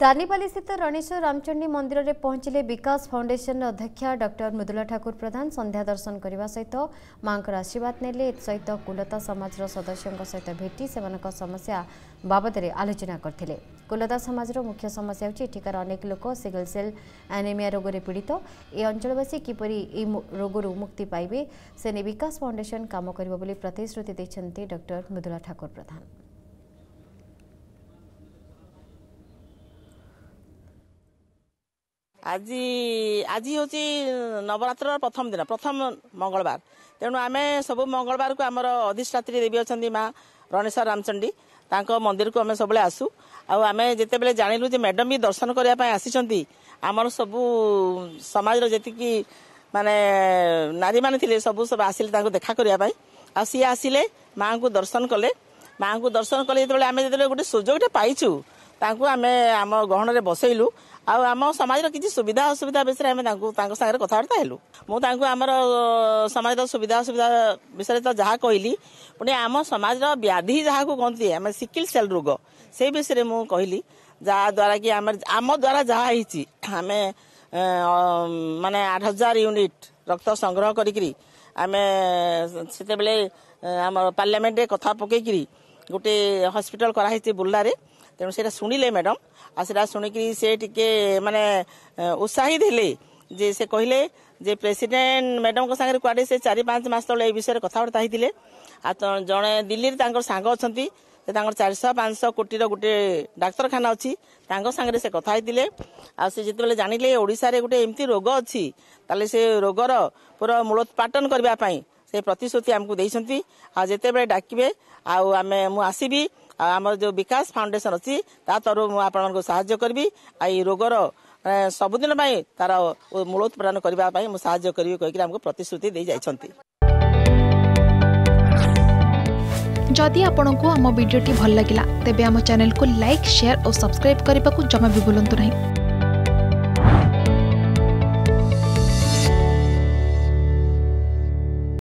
तानिपा रणेश्वर रामचण्डी मन्दिरले पहचले विकास फाउँदैसनर अध्यक्ष डाक्टर मृदुला ठाकुर प्रधान सन्ध्या दर्शन गर्ने सहित आशीर्वाद नेले सहित कुलता समस्य भेटिस समस्या आलोचना बाबदेखि कुलता मुख्य समख्य समस्याठिक अनेक लोक सिगल सेल रोग रोगले पीडित ए अञ्चलवासी किपरि रोगहरू मुक्ति पाइबे सेने विकास फाउन्डेसन काम प्रतिश्रुति डाक्टर मृदुला ठाकुर प्रधान ଆଜି ଆଜି ହେଉଛି ନବରାତ୍ରର ପ୍ରଥମ ଦିନ ପ୍ରଥମ ମଙ୍ଗଳବାର ତେଣୁ ଆମେ ସବୁ ମଙ୍ଗଳବାରକୁ ଆମର ଅଧିଷ୍ଠାତ୍ରୀ ଦେବୀ ଅଛନ୍ତି ମା ରଣେଶ୍ୱର ରାମଚଣ୍ଡୀ ତାଙ୍କ ମନ୍ଦିରକୁ ଆମେ ସବୁବେଳେ ଆସୁ ଆଉ ଆମେ ଯେତେବେଳେ ଜାଣିଲୁ ଯେ ମ୍ୟାଡ଼ାମ୍ ବି ଦର୍ଶନ କରିବା ପାଇଁ ଆସିଛନ୍ତି ଆମର ସବୁ ସମାଜର ଯେତିକି ମାନେ ନାରୀମାନେ ଥିଲେ ସବୁ ସବୁ ଆସିଲେ ତାଙ୍କୁ ଦେଖା କରିବା ପାଇଁ ଆଉ ସିଏ ଆସିଲେ ମାଆଙ୍କୁ ଦର୍ଶନ କଲେ ମାଆଙ୍କୁ ଦର୍ଶନ କଲେ ଯେତେବେଳେ ଆମେ ଯେତେବେଳେ ଗୋଟେ ସୁଯୋଗଟେ ପାଇଛୁ ତାଙ୍କୁ ଆମେ ଆମ ଗହଣରେ ବସେଇଲୁ ଆଉ ଆମ ସମାଜର କିଛି ସୁବିଧା ଅସୁବିଧା ବିଷୟରେ ଆମେ ତାଙ୍କୁ ତାଙ୍କ ସାଙ୍ଗରେ କଥାବାର୍ତ୍ତା ହେଲୁ ମୁଁ ତାଙ୍କୁ ଆମର ସମାଜର ସୁବିଧା ଅସୁବିଧା ବିଷୟରେ ତ ଯାହା କହିଲି ପୁଣି ଆମ ସମାଜର ବ୍ୟାଧି ଯାହାକୁ କହନ୍ତି ଆମେ ସିକିଲ୍ ସେଲ୍ ରୋଗ ସେଇ ବିଷୟରେ ମୁଁ କହିଲି ଯାହାଦ୍ୱାରା କି ଆମର ଆମ ଦ୍ୱାରା ଯାହା ହେଇଛି ଆମେ ମାନେ ଆଠ ହଜାର ୟୁନିଟ୍ ରକ୍ତ ସଂଗ୍ରହ କରିକିରି ଆମେ ସେତେବେଳେ ଆମର ପାର୍ଲାମେଣ୍ଟରେ କଥା ପକେଇକିରି ଗୋଟେ ହସ୍ପିଟାଲ କରାହେଇଛି ବୁର୍ଲାରେ ତେଣୁ ସେଇଟା ଶୁଣିଲେ ମ୍ୟାଡ଼ାମ୍ ଆଉ ସେଇଟା ଶୁଣିକି ସେ ଟିକେ ମାନେ ଉତ୍ସାହିତ ହେଲେ ଯେ ସେ କହିଲେ ଯେ ପ୍ରେସିଡେଣ୍ଟ ମ୍ୟାଡ଼ାମଙ୍କ ସାଙ୍ଗରେ କୁଆଡ଼େ ସେ ଚାରି ପାଞ୍ଚ ମାସ ତଳେ ଏ ବିଷୟରେ କଥାବାର୍ତ୍ତା ହେଇଥିଲେ ଆଉ ଜଣେ ଦିଲ୍ଲୀରେ ତାଙ୍କର ସାଙ୍ଗ ଅଛନ୍ତି ସେ ତାଙ୍କର ଚାରିଶହ ପାଞ୍ଚଶହ କୋଟିର ଗୋଟେ ଡାକ୍ତରଖାନା ଅଛି ତାଙ୍କ ସାଙ୍ଗରେ ସେ କଥା ହେଇଥିଲେ ଆଉ ସେ ଯେତେବେଳେ ଜାଣିଲେ ଓଡ଼ିଶାରେ ଗୋଟେ ଏମିତି ରୋଗ ଅଛି ତାହେଲେ ସେ ରୋଗର ପୁରା ମୂଳୋତ୍ପାଟନ କରିବା ପାଇଁ ସେ ପ୍ରତିଶ୍ରୁତି ଆମକୁ ଦେଇଛନ୍ତି ଆଉ ଯେତେବେଳେ ଡାକିବେ ଆଉ ଆମେ ମୁଁ ଆସିବି ଆଉ ଆମର ଯେଉଁ ବିକାଶ ଫାଉଣ୍ଡେସନ୍ ଅଛି ତା ତରଫରୁ ମୁଁ ଆପଣଙ୍କୁ ସାହାଯ୍ୟ କରିବି ଆଉ ଏଇ ରୋଗର ସବୁଦିନ ପାଇଁ ତାର ମୂଳୋତ୍ପାଦନ କରିବା ପାଇଁ ମୁଁ ସାହାଯ୍ୟ କରିବି କହିକି ଆମକୁ ପ୍ରତିଶ୍ରୁତି ଦେଇଯାଇଛନ୍ତି ଯଦି ଆପଣଙ୍କୁ ଆମ ଭିଡ଼ିଓଟି ଭଲ ଲାଗିଲା ତେବେ ଆମ ଚ୍ୟାନେଲକୁ ଲାଇକ୍ ସେୟାର ଓ ସବସ୍କ୍ରାଇବ୍ କରିବାକୁ ଜମା ବି ଭୁଲନ୍ତୁ ନାହିଁ